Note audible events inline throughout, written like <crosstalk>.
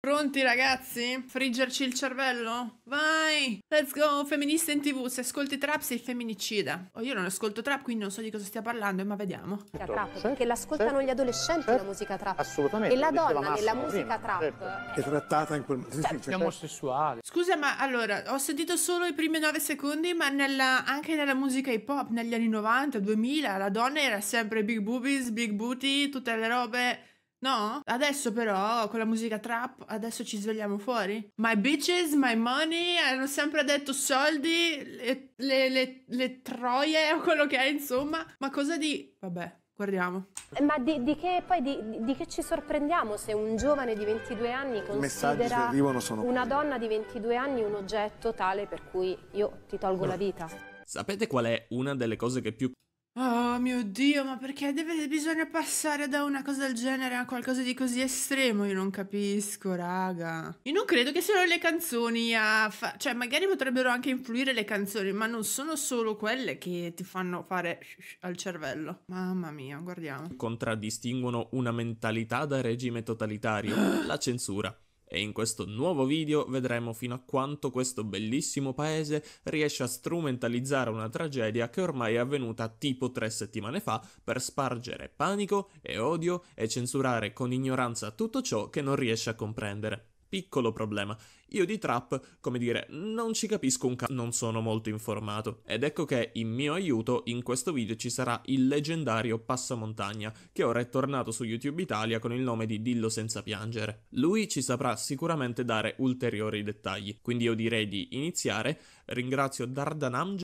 Pronti ragazzi? Friggerci il cervello? Vai! Let's go! Femminista in tv, se ascolti trap sei femminicida. Oh, io non ascolto trap, quindi non so di cosa stia parlando, ma vediamo. Certo. La trap, perché l'ascoltano gli adolescenti la certo. musica trap. Assolutamente. E la donna nella musica trap certo. è trattata in quel modo. Sì, omosessuale. Scusa, ma allora, ho sentito solo i primi 9 secondi, ma nella, anche nella musica hip hop negli anni 90, 2000, la donna era sempre big boobies, big booty, tutte le robe No? Adesso però, con la musica trap, adesso ci svegliamo fuori? My bitches, my money, hanno sempre detto soldi, le, le, le, le troie o quello che è, insomma. Ma cosa di... Vabbè, Guardiamo. Eh, ma di, di che, poi di, di, che ci sorprendiamo se un giovane di 22 anni considera una donna di 22 anni un oggetto tale per cui io ti tolgo no. la vita? Sapete qual è una delle cose che più Oh mio Dio, ma perché deve, bisogna passare da una cosa del genere a qualcosa di così estremo? Io non capisco, raga. Io non credo che siano le canzoni a... Fa- cioè, magari potrebbero anche influire le canzoni, ma non sono solo quelle che ti fanno fare al cervello. Mamma mia, guardiamo. Contraddistinguono una mentalità da regime totalitario, <gasps> la censura e in questo nuovo video vedremo fino a quanto questo bellissimo paese riesce a strumentalizzare una tragedia che ormai è avvenuta tipo tre settimane fa per spargere panico e odio e censurare con ignoranza tutto ciò che non riesce a comprendere. Piccolo problema, io di trap, come dire, non ci capisco un cazzo, non sono molto informato. Ed ecco che in mio aiuto in questo video ci sarà il leggendario Passamontagna, che ora è tornato su YouTube Italia con il nome di Dillo senza piangere. Lui ci saprà sicuramente dare ulteriori dettagli, quindi io direi di iniziare. Ringrazio Dardanamge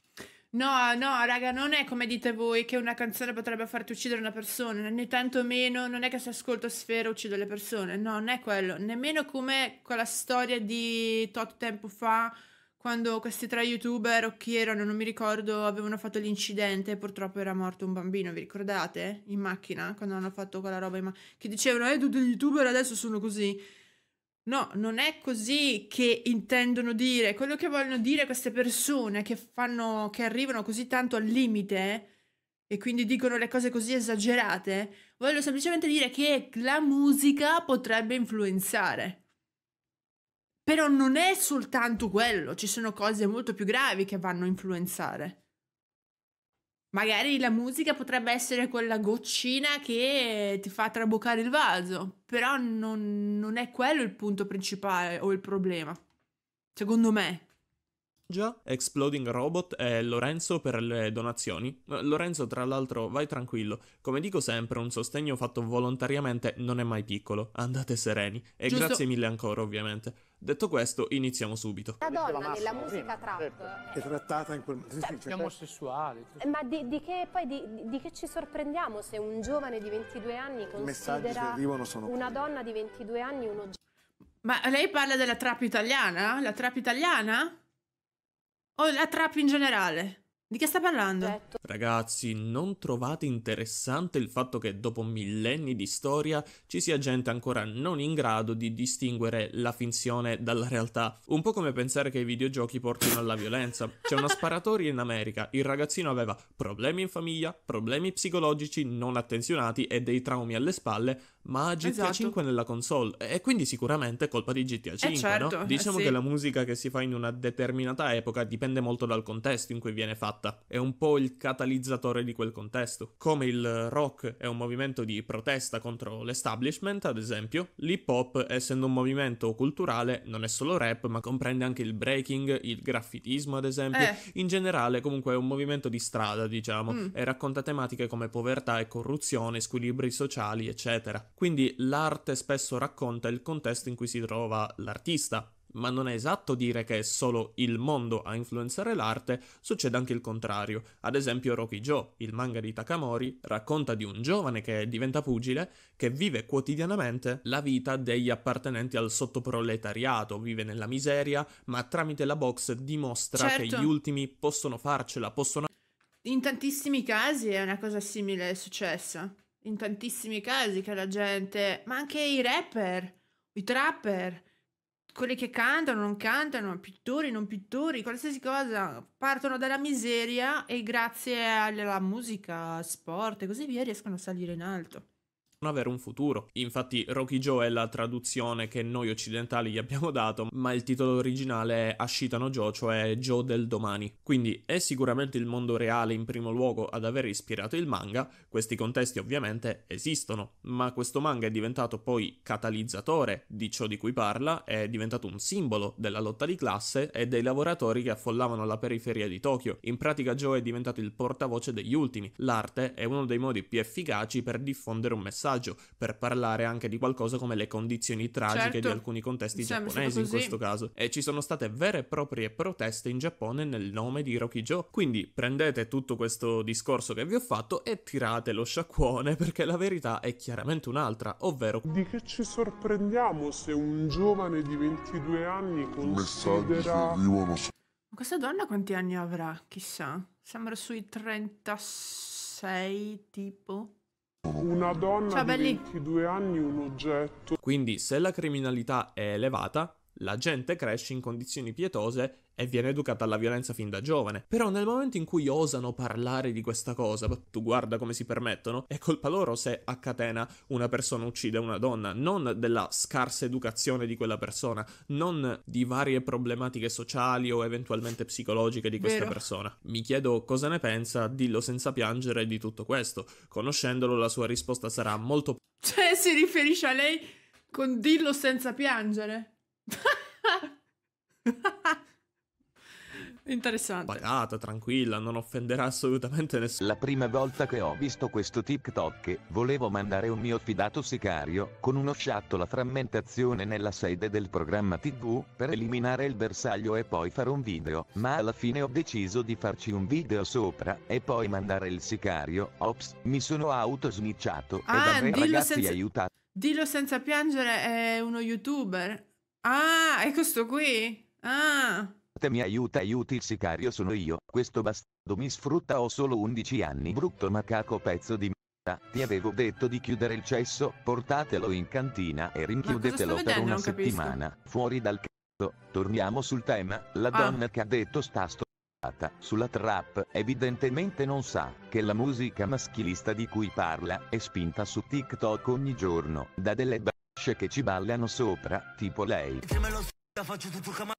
No, no, raga, non è come dite voi che una canzone potrebbe farti uccidere una persona, né tantomeno non è che se ascolto Sfera uccido le persone, no, non è quello, nemmeno come quella storia di tot tempo fa quando questi tre youtuber o chi erano, non mi ricordo, avevano fatto l'incidente e purtroppo era morto un bambino, vi ricordate? In macchina, quando hanno fatto quella roba in macchina, che dicevano, eh, tutti gli youtuber adesso sono così. No, non è così che intendono dire. Quello che vogliono dire queste persone che fanno, che arrivano così tanto al limite e quindi dicono le cose così esagerate, vogliono semplicemente dire che la musica potrebbe influenzare. Però non è soltanto quello, ci sono cose molto più gravi che vanno a influenzare. Magari la musica potrebbe essere quella goccina che ti fa traboccare il vaso, però non, non è quello il punto principale o il problema, secondo me. Già, Exploding Robot e Lorenzo per le donazioni. Eh, Lorenzo, tra l'altro, vai tranquillo. Come dico sempre, un sostegno fatto volontariamente non è mai piccolo. Andate sereni. E Giusto. grazie mille ancora, ovviamente. Detto questo, iniziamo subito. La donna nella musica trap certo. è trattata in quel modo. Cioè, omosessuale. sessuali. Ma di, di, che, poi, di, di, che, ci sorprendiamo se un giovane di 22 anni considera una donna di 22 anni un oggetto? Ma lei parla della trap italiana? La trap italiana? O la trap in generale? Di che sta parlando? Ragazzi, non trovate interessante il fatto che dopo millenni di storia ci sia gente ancora non in grado di distinguere la finzione dalla realtà? Un po' come pensare che i videogiochi portino alla violenza. C'è una sparatoria in America, il ragazzino aveva problemi in famiglia, problemi psicologici non attenzionati e dei traumi alle spalle, ma GTA esatto. 5 nella console e quindi sicuramente è colpa di GTA 5, eh certo, no? Eh, diciamo eh sì. che la musica che si fa in una determinata epoca dipende molto dal contesto in cui viene fatta, è un po' il catalizzatore di quel contesto. Come il rock è un movimento di protesta contro l'establishment, ad esempio, l'hip hop, essendo un movimento culturale, non è solo rap, ma comprende anche il breaking, il graffitismo, ad esempio. Eh. In generale, comunque è un movimento di strada, diciamo, mm. e racconta tematiche come povertà e corruzione, squilibri sociali, eccetera. Quindi l'arte spesso racconta il contesto in cui si trova l'artista, ma non è esatto dire che è solo il mondo a influenzare l'arte, succede anche il contrario. Ad esempio Rocky Joe, il manga di Takamori, racconta di un giovane che diventa pugile, che vive quotidianamente la vita degli appartenenti al sottoproletariato, vive nella miseria, ma tramite la box dimostra certo. che gli ultimi possono farcela, possono... In tantissimi casi è una cosa simile successa in tantissimi casi che la gente, ma anche i rapper, i trapper, quelli che cantano, non cantano, pittori, non pittori, qualsiasi cosa, partono dalla miseria e grazie alla musica, sport e così via riescono a salire in alto avere un futuro. Infatti Rocky Joe è la traduzione che noi occidentali gli abbiamo dato, ma il titolo originale è Ashitano Joe, cioè Joe del domani. Quindi è sicuramente il mondo reale in primo luogo ad aver ispirato il manga, questi contesti ovviamente esistono, ma questo manga è diventato poi catalizzatore di ciò di cui parla, è diventato un simbolo della lotta di classe e dei lavoratori che affollavano la periferia di Tokyo. In pratica Joe è diventato il portavoce degli ultimi. L'arte è uno dei modi più efficaci per diffondere un messaggio disagio, per parlare anche di qualcosa come le condizioni tragiche certo. di alcuni contesti giapponesi in questo caso. E ci sono state vere e proprie proteste in Giappone nel nome di Rokijo. Quindi prendete tutto questo discorso che vi ho fatto e tirate lo sciacquone <laughs> perché la verità è chiaramente un'altra, ovvero di che ci sorprendiamo se un giovane di 22 anni considera Ma questa donna quanti anni avrà? Chissà. Sembra sui 36 tipo. Una donna Ciao, di 22 anni un oggetto. Quindi se la criminalità è elevata, la gente cresce in condizioni pietose e viene educata alla violenza fin da giovane. Però nel momento in cui osano parlare di questa cosa, tu guarda come si permettono, è colpa loro se a catena una persona uccide una donna, non della scarsa educazione di quella persona, non di varie problematiche sociali o eventualmente psicologiche di questa Vero. persona. Mi chiedo cosa ne pensa, dillo senza piangere di tutto questo. Conoscendolo la sua risposta sarà molto... Cioè si riferisce a lei con dillo senza piangere? <laughs> Interessante. Pagata, tranquilla, non offenderà assolutamente nessuno. La prima volta che ho visto questo TikTok, volevo mandare un mio fidato sicario con uno sciatto la frammentazione nella sede del programma TV per eliminare il bersaglio e poi fare un video, ma alla fine ho deciso di farci un video sopra e poi mandare il sicario. Ops, mi sono autosnicciato ah, e vabbè ragazzi senza... aiutate. Dillo senza piangere, è uno youtuber. Ah, è questo qui? Ah. Te mi aiuta, aiuti, il sicario sono io. Questo bastardo mi sfrutta, ho solo 11 anni. Brutto macaco pezzo di merda. Ti avevo detto di chiudere il cesso, portatelo in cantina e rinchiudetelo per una settimana. Capisco. Fuori dal c***o. Torniamo sul tema. La ah. donna che ha detto sta sto sulla trap, evidentemente non sa che la musica maschilista di cui parla è spinta su TikTok ogni giorno da delle b***e che ci ballano sopra, tipo lei. Che me lo s***a faccio tutto ah,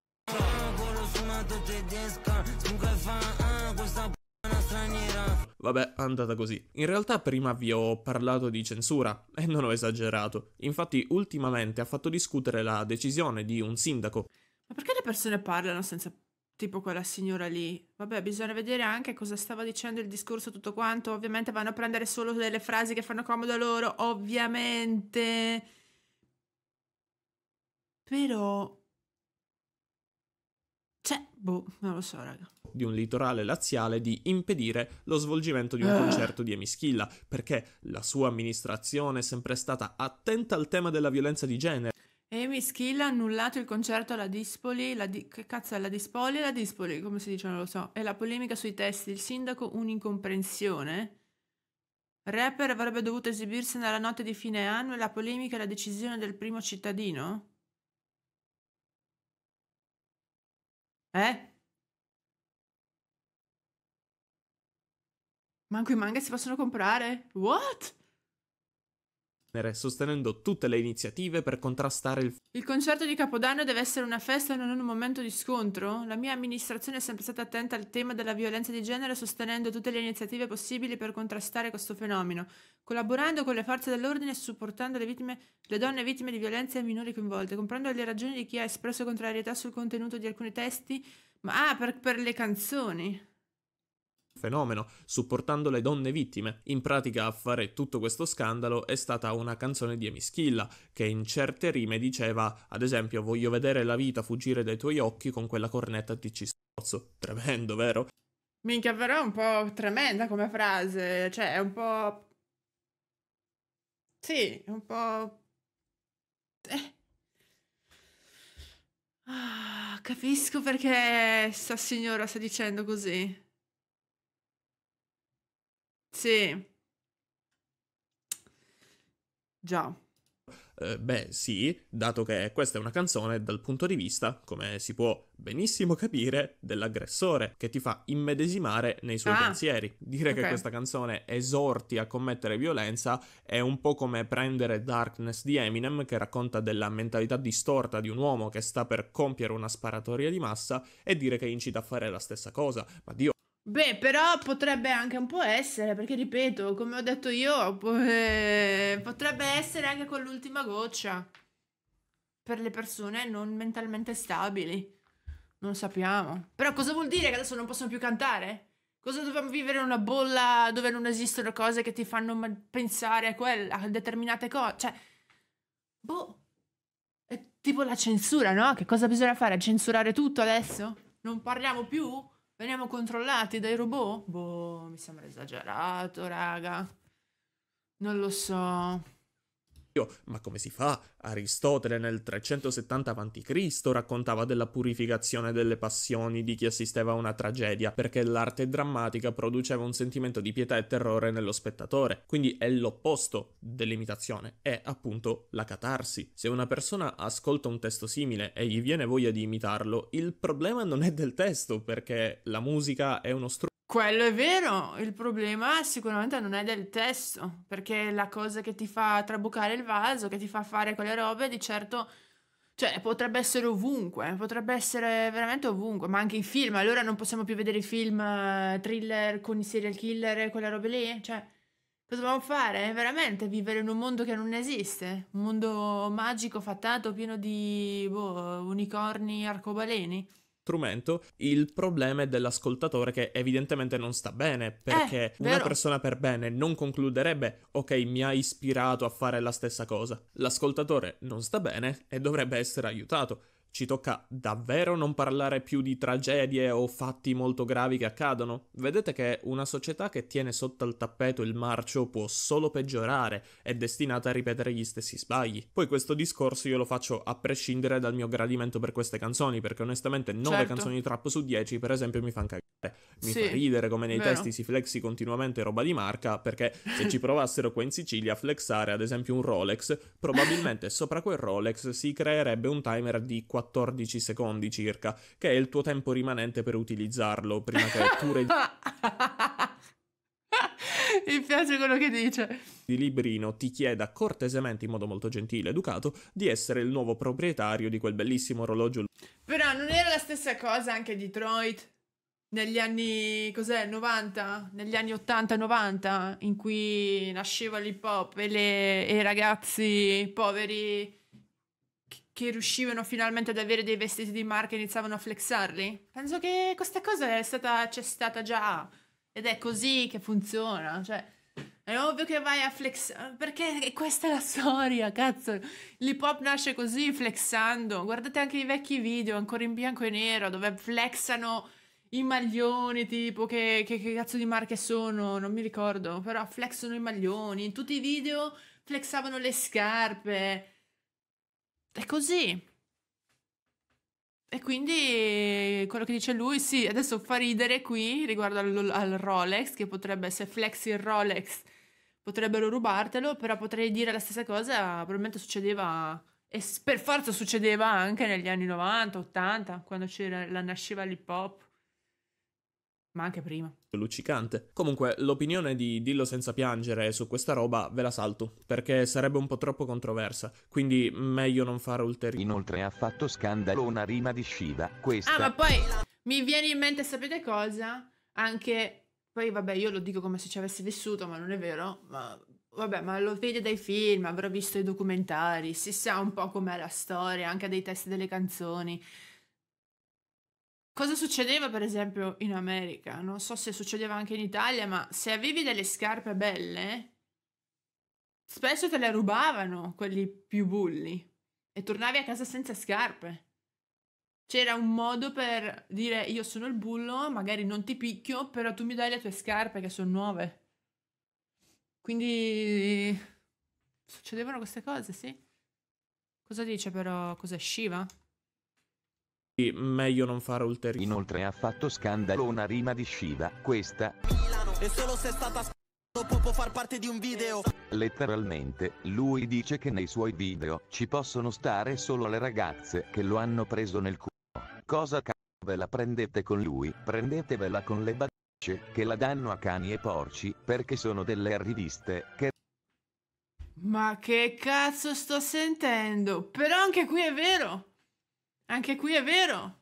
il Vabbè, è andata così. In realtà prima vi ho parlato di censura e non ho esagerato. Infatti ultimamente ha fatto discutere la decisione di un sindaco. Ma perché le persone parlano senza tipo quella signora lì. Vabbè, bisogna vedere anche cosa stava dicendo il discorso, tutto quanto. Ovviamente vanno a prendere solo delle frasi che fanno comodo a loro, ovviamente. Però... Cioè, boh, non lo so, raga di un litorale laziale di impedire lo svolgimento di un ah. concerto di Emischilla, perché la sua amministrazione è sempre stata attenta al tema della violenza di genere. Emischilla ha annullato il concerto alla Dispoli, la di- che cazzo è la Dispoli? e La Dispoli, come si dice, non lo so. E la polemica sui testi, il sindaco un'incomprensione. Rapper avrebbe dovuto esibirsi nella notte di fine anno e la polemica è la decisione del primo cittadino? Eh? Manco i manga si possono comprare? What? sostenendo tutte le iniziative per contrastare il... Il concerto di Capodanno deve essere una festa e non un momento di scontro? La mia amministrazione è sempre stata attenta al tema della violenza di genere sostenendo tutte le iniziative possibili per contrastare questo fenomeno, collaborando con le forze dell'ordine e supportando le, vittime, le donne vittime di violenza e minori coinvolte, comprendo le ragioni di chi ha espresso contrarietà sul contenuto di alcuni testi, ma ah, per, per le canzoni fenomeno, supportando le donne vittime. In pratica a fare tutto questo scandalo è stata una canzone di Emischilla, che in certe rime diceva, ad esempio, voglio vedere la vita fuggire dai tuoi occhi con quella cornetta di Cisporzo. Tremendo, vero? Minchia, però è un po' tremenda come frase, cioè è un po'... Sì, è un po'... Eh. Ah, capisco perché sta signora sta dicendo così. Sì. Già. Eh, beh, sì, dato che questa è una canzone dal punto di vista, come si può benissimo capire, dell'aggressore che ti fa immedesimare nei suoi ah, pensieri. Dire okay. che questa canzone esorti a commettere violenza è un po' come prendere Darkness di Eminem, che racconta della mentalità distorta di un uomo che sta per compiere una sparatoria di massa, e dire che incita a fare la stessa cosa. Ma Dio, Beh, però potrebbe anche un po' essere, perché ripeto, come ho detto io, eh, potrebbe essere anche con l'ultima goccia. Per le persone non mentalmente stabili. Non sappiamo. Però cosa vuol dire che adesso non possono più cantare? Cosa dobbiamo vivere in una bolla dove non esistono cose che ti fanno pensare a, quella, a determinate cose? Cioè, boh. È tipo la censura, no? Che cosa bisogna fare? Censurare tutto adesso? Non parliamo più? Veniamo controllati dai robot? Boh, mi sembra esagerato, raga. Non lo so. Ma come si fa? Aristotele nel 370 a.C. raccontava della purificazione delle passioni di chi assisteva a una tragedia, perché l'arte drammatica produceva un sentimento di pietà e terrore nello spettatore. Quindi è l'opposto dell'imitazione, è appunto la catarsi. Se una persona ascolta un testo simile e gli viene voglia di imitarlo, il problema non è del testo, perché la musica è uno strumento quello è vero, il problema sicuramente non è del testo, perché la cosa che ti fa trabucare il vaso, che ti fa fare quelle robe, di certo, cioè potrebbe essere ovunque, potrebbe essere veramente ovunque, ma anche i film, allora non possiamo più vedere i film eh, thriller con i serial killer e quelle robe lì, cioè cosa dobbiamo fare? Veramente vivere in un mondo che non esiste, un mondo magico, fattato, pieno di boh, unicorni, arcobaleni? strumento, il problema è dell'ascoltatore che evidentemente non sta bene, eh, perché eh, una persona per bene non concluderebbe ok, mi ha ispirato a fare la stessa cosa. L'ascoltatore non sta bene e dovrebbe essere aiutato. Ci tocca davvero non parlare più di tragedie o fatti molto gravi che accadono? Vedete che una società che tiene sotto al tappeto il marcio può solo peggiorare, è destinata a ripetere gli stessi sbagli. Poi questo discorso io lo faccio a prescindere dal mio gradimento per queste canzoni, perché onestamente 9 certo. canzoni trap su 10 per esempio mi fanno cagare. Mi sì, fa ridere come nei vero. testi si flexi continuamente roba di marca, perché se ci provassero qua in Sicilia a flexare ad esempio un Rolex, probabilmente sopra quel Rolex si creerebbe un timer di 4 14 secondi circa, che è il tuo tempo rimanente per utilizzarlo prima che tu reg- <laughs> Mi piace quello che dice. Di Librino ti chieda cortesemente, in modo molto gentile educato, di essere il nuovo proprietario di quel bellissimo orologio. Però non era la stessa cosa anche a Detroit negli anni, cos'è, 90? Negli anni 80-90, in cui nasceva l'hip hop e, le, e i ragazzi poveri che riuscivano finalmente ad avere dei vestiti di marca e iniziavano a flexarli? Penso che questa cosa è stata, c'è stata già ed è così che funziona, cioè... È ovvio che vai a flexare, perché questa è la storia, cazzo. L'hip hop nasce così, flexando. Guardate anche i vecchi video, ancora in bianco e nero, dove flexano i maglioni, tipo, che, che, che cazzo di marche sono, non mi ricordo. Però flexano i maglioni, in tutti i video flexavano le scarpe. È così. E quindi eh, quello che dice lui, sì, adesso fa ridere qui riguardo al, al Rolex, che potrebbe, essere flexi il Rolex, potrebbero rubartelo, però potrei dire la stessa cosa, probabilmente succedeva, e per forza succedeva anche negli anni 90, 80, quando c'era la nasceva l'hip hop ma anche prima. Luccicante. Comunque, l'opinione di Dillo senza piangere su questa roba ve la salto, perché sarebbe un po' troppo controversa, quindi meglio non fare ulteriori. Inoltre ha fatto scandalo una rima di Shiva, questa... Ah, ma poi mi viene in mente, sapete cosa? Anche... Poi vabbè, io lo dico come se ci avessi vissuto, ma non è vero, ma... Vabbè, ma lo vede dai film, avrò visto i documentari, si sa un po' com'è la storia, anche dei testi delle canzoni. Cosa succedeva per esempio in America? Non so se succedeva anche in Italia, ma se avevi delle scarpe belle, spesso te le rubavano quelli più bulli e tornavi a casa senza scarpe. C'era un modo per dire io sono il bullo, magari non ti picchio, però tu mi dai le tue scarpe che sono nuove. Quindi succedevano queste cose, sì. Cosa dice però? Cosa è Shiva? meglio non fare ulteriori. Inoltre ha fatto scandalo una rima di Shiva, questa. Milano, e solo se è stata può far parte di un video. Letteralmente, lui dice che nei suoi video ci possono stare solo le ragazze che lo hanno preso nel culo. Cosa c***o ve la prendete con lui? Prendetevela con le bacce che la danno a cani e porci, perché sono delle riviste che... Ma che cazzo sto sentendo? Però anche qui è vero! Anche qui è vero.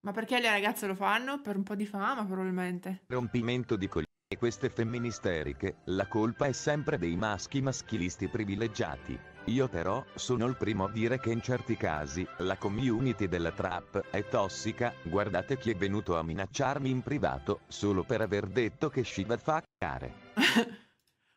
Ma perché le ragazze lo fanno? Per un po' di fama, probabilmente. Rompimento di coglioni. E queste femministeriche, la colpa è sempre dei maschi maschilisti privilegiati. Io però, sono il primo a dire che in certi casi, la community della trap è tossica, guardate chi è venuto a minacciarmi in privato, solo per aver detto che Shiva fa c***are. <laughs>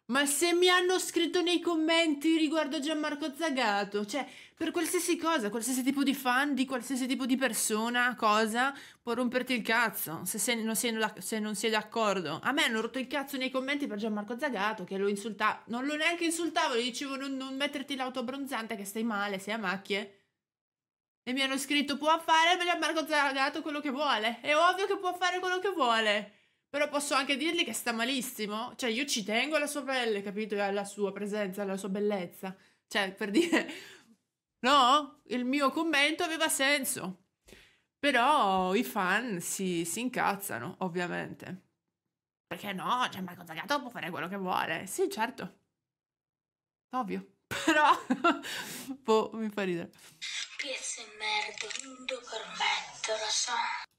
Ma se mi hanno scritto nei commenti riguardo a Gianmarco Zagato, cioè per qualsiasi cosa, qualsiasi tipo di fan, di qualsiasi tipo di persona, cosa, può romperti il cazzo se, se, non, sei, se non, sei, d'accordo. A me hanno rotto il cazzo nei commenti per Gianmarco Zagato che lo insultava, non lo neanche insultavo, gli dicevo non, non metterti abbronzante che stai male, sei a macchie. E mi hanno scritto può fare per Gianmarco Zagato quello che vuole, è ovvio che può fare quello che vuole. Però posso anche dirgli che sta malissimo. Cioè, io ci tengo alla sua pelle, capito? E alla sua presenza, alla sua bellezza. Cioè, per <laughs> dire... No, il mio commento aveva senso. Però i fan si, si incazzano, ovviamente. Perché no? Cioè, Marco Zagato può fare quello che vuole. Sì, certo. Ovvio. <laughs> Però... <laughs> boh, mi fa ridere. Pezzo e merda, non devo lo so.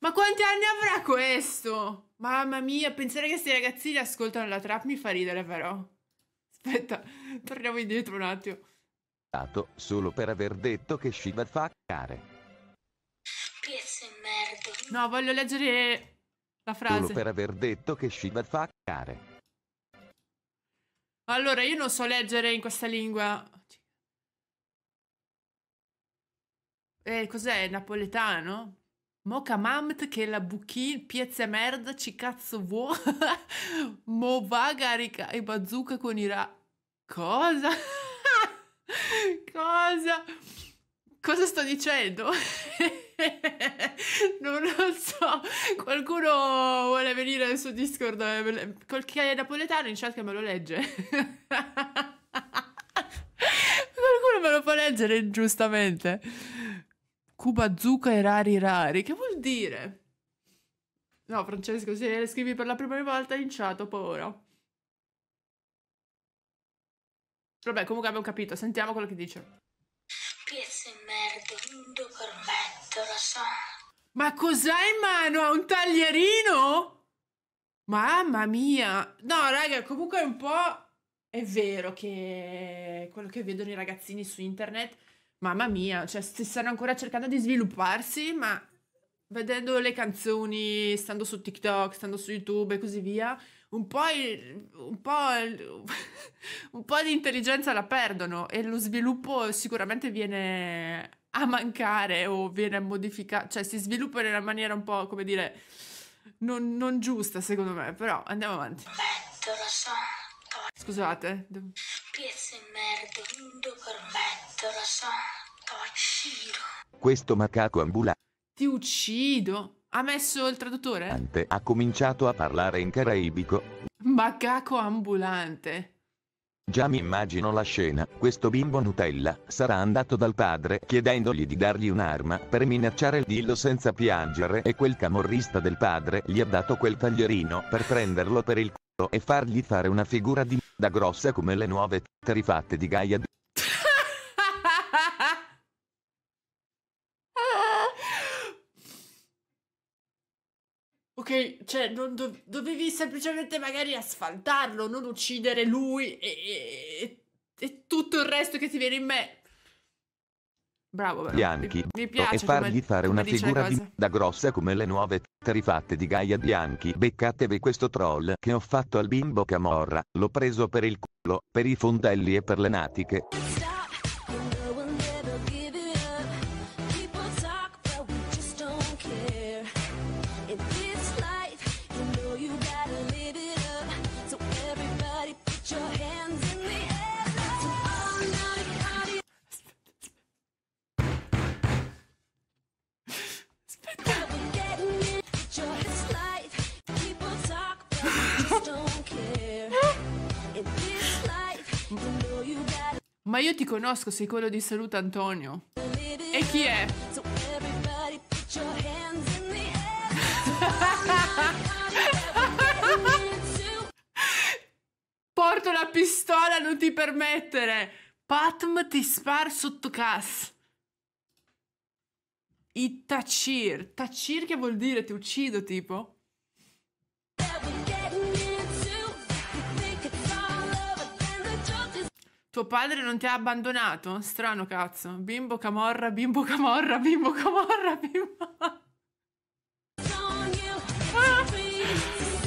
Ma quanti anni avrà questo? Mamma mia, pensare che questi ragazzi li ascoltano la trap mi fa ridere però. Aspetta, torniamo indietro un attimo. Solo per aver detto che Shiva fa care. Pezzo merda. No, voglio leggere la frase. Solo per aver detto che Shiva fa care. Allora, io non so leggere in questa lingua. Eh, cos'è? Napoletano? Moca mamt che la buchin, piezze merda, ci cazzo vuoi? <laughs> Mo vagarica e bazooka con ira. Cosa? Cosa? <laughs> Cosa sto dicendo? <laughs> non lo so. Qualcuno vuole venire su Discord? Eh, col Qualche napoletano in chat che me lo legge. Qualcuno me lo fa leggere giustamente. Cuba Zucca e Rari Rari. Che vuol dire? No, Francesco, se le scrivi per la prima volta in chat ho paura. Vabbè, comunque abbiamo capito. Sentiamo quello che dice. Pezzo merda, non do lo so. Ma cos'ha in mano? Ha un taglierino? Mamma mia! No, raga, comunque è un po'... È vero che quello che vedono i ragazzini su internet mamma mia, cioè si stanno ancora cercando di svilupparsi, ma vedendo le canzoni, stando su TikTok, stando su YouTube e così via, un po', il, un, po il, <laughs> un po', di intelligenza la perdono e lo sviluppo sicuramente viene a mancare o viene modificato, cioè si sviluppa in una maniera un po' come dire non, non giusta secondo me, però andiamo avanti. Beh, lo so. Scusate. Pezzo in merda, non devo lo so. Lo uccido. Questo macaco ambulante. Ti uccido. Ha messo il traduttore? Ante ha cominciato a parlare in caraibico. Macaco ambulante. Già mi immagino la scena, questo bimbo Nutella sarà andato dal padre chiedendogli di dargli un'arma per minacciare il dillo senza piangere e quel camorrista del padre gli ha dato quel taglierino per prenderlo per il c***o e fargli fare una figura di da grossa come le nuove t- rifatte di Gaia. <laughs> Ok, cioè do dovevi semplicemente magari asfaltarlo, non uccidere lui e, e, e tutto il resto che ti viene in me. Bravo, bravo. Bianchi. Mi piace. E fargli come, fare una figura di, da grossa come le nuove rifatte di Gaia Bianchi. Beccatevi questo troll che ho fatto al bimbo Camorra. L'ho preso per il culo, per i fondelli e per le natiche. Ma io ti conosco, sei quello di Saluto Antonio. E chi è? <laughs> Porto la pistola, non ti permettere. Patm ti spar sotto cas. I tacir. Tacir che vuol dire ti uccido, tipo? Tuo padre non ti ha abbandonato? Strano cazzo. Bimbo camorra, bimbo camorra, bimbo camorra, bimbo... Ah,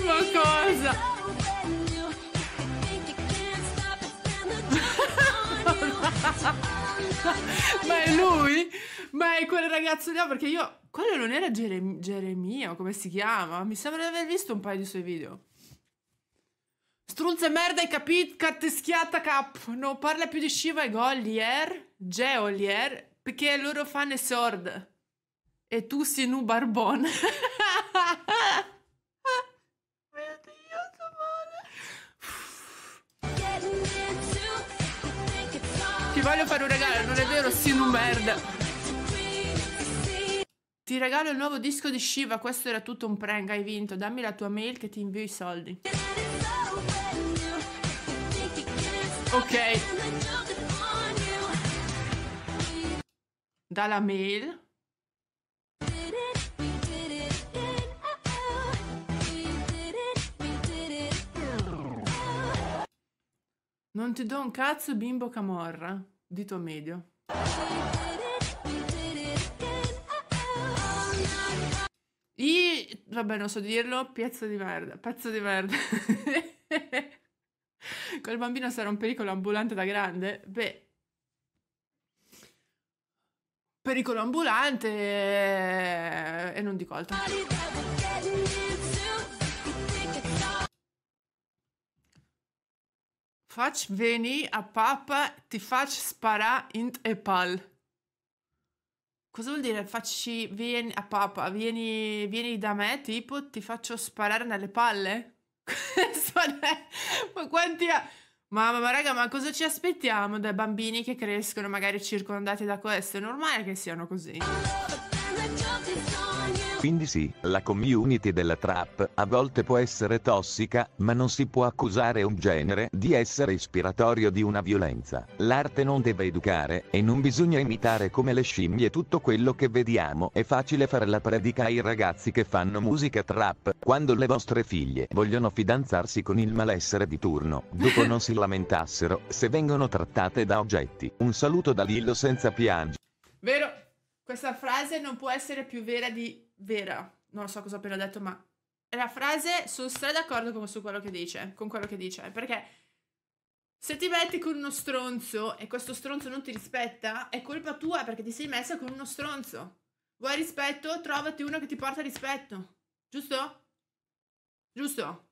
ma cosa? <laughs> ma è lui? Ma è quel ragazzo là? Perché io... Quello non era Jerem Geremia, come si chiama? Mi sembra di aver visto un paio di suoi video. Strunze merda, hai capito? Catteschiata cap. Non parla più di Shiva e Gollier, Geolier, perché loro fanno sword. E tu sei un barbon. Ti voglio fare un regalo, non è vero, sei un merda. Ti regalo il nuovo disco di Shiva, questo era tutto un prank, hai vinto. Dammi la tua mail che ti invio i soldi. Ok. Dalla mail. Non ti do un cazzo, bimbo camorra. Dito medio. I... Vabbè, non so dirlo. Piazza di merda. Pezzo di merda. <laughs> <laughs> Quel bambino sarà un pericolo ambulante da grande? Beh, pericolo ambulante eh, e, non dico altro. Facci veni a papa, ti faccio sparà in e pal. Cosa vuol dire? Facci, vieni a papa, vieni, vieni da me, tipo, ti faccio sparare nelle palle? ma quanti Mamma, ma raga, ma cosa ci aspettiamo dai bambini che crescono magari circondati da questo? È normale che siano così. Quindi sì, la community della trap a volte può essere tossica, ma non si può accusare un genere di essere ispiratorio di una violenza. L'arte non deve educare e non bisogna imitare come le scimmie tutto quello che vediamo. È facile fare la predica ai ragazzi che fanno musica trap quando le vostre figlie vogliono fidanzarsi con il malessere di turno. Dopo non si lamentassero se vengono trattate da oggetti. Un saluto da Lillo senza piangere. Vero? Questa frase non può essere più vera di vera, non so cosa ho appena detto, ma la frase sono stra d'accordo con, su quello che dice, con quello che dice, perché se ti metti con uno stronzo e questo stronzo non ti rispetta, è colpa tua perché ti sei messa con uno stronzo. Vuoi rispetto? Trovati uno che ti porta rispetto. Giusto? Giusto?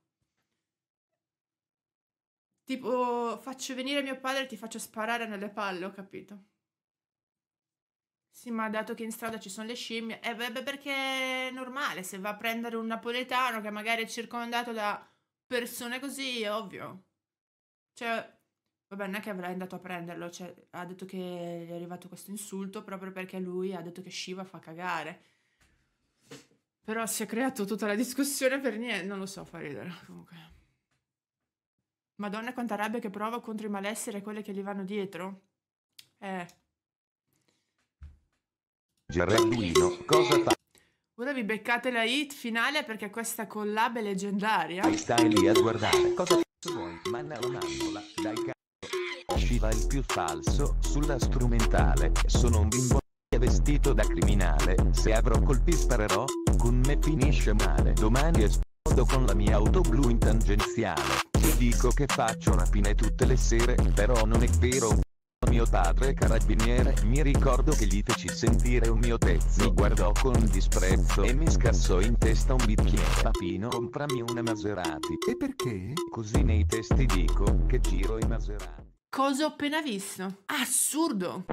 Tipo, faccio venire mio padre e ti faccio sparare nelle palle, ho capito. Sì, ma dato che in strada ci sono le scimmie, eh beh, beh, perché è normale, se va a prendere un napoletano che magari è circondato da persone così, è ovvio. Cioè, vabbè, non è che avrà andato a prenderlo, cioè, ha detto che gli è arrivato questo insulto proprio perché lui ha detto che Shiva fa cagare. Però si è creato tutta la discussione per niente, non lo so, fa ridere, comunque. Madonna quanta rabbia che provo contro i malessere e quelle che gli vanno dietro. Eh... Gerarduino, cosa fa? Ora vi beccate la hit finale perché questa collab è leggendaria. E stai lì a guardare cosa vuoi, manna o mannola, dai cazzo. Shiva il più falso, sulla strumentale, sono un bimbo vestito da criminale, se avrò colpi sparerò, con me finisce male, domani esplodo con la mia auto blu in tangenziale, ti dico che faccio rapine tutte le sere, però non è vero, mio padre carabiniere, mi ricordo che gli feci sentire un mio pezzo. Mi guardò con disprezzo e mi scassò in testa un bicchiere. Papino, comprami una Maserati. E perché? Così nei testi dico che giro i Maserati. Cosa ho appena visto? Assurdo!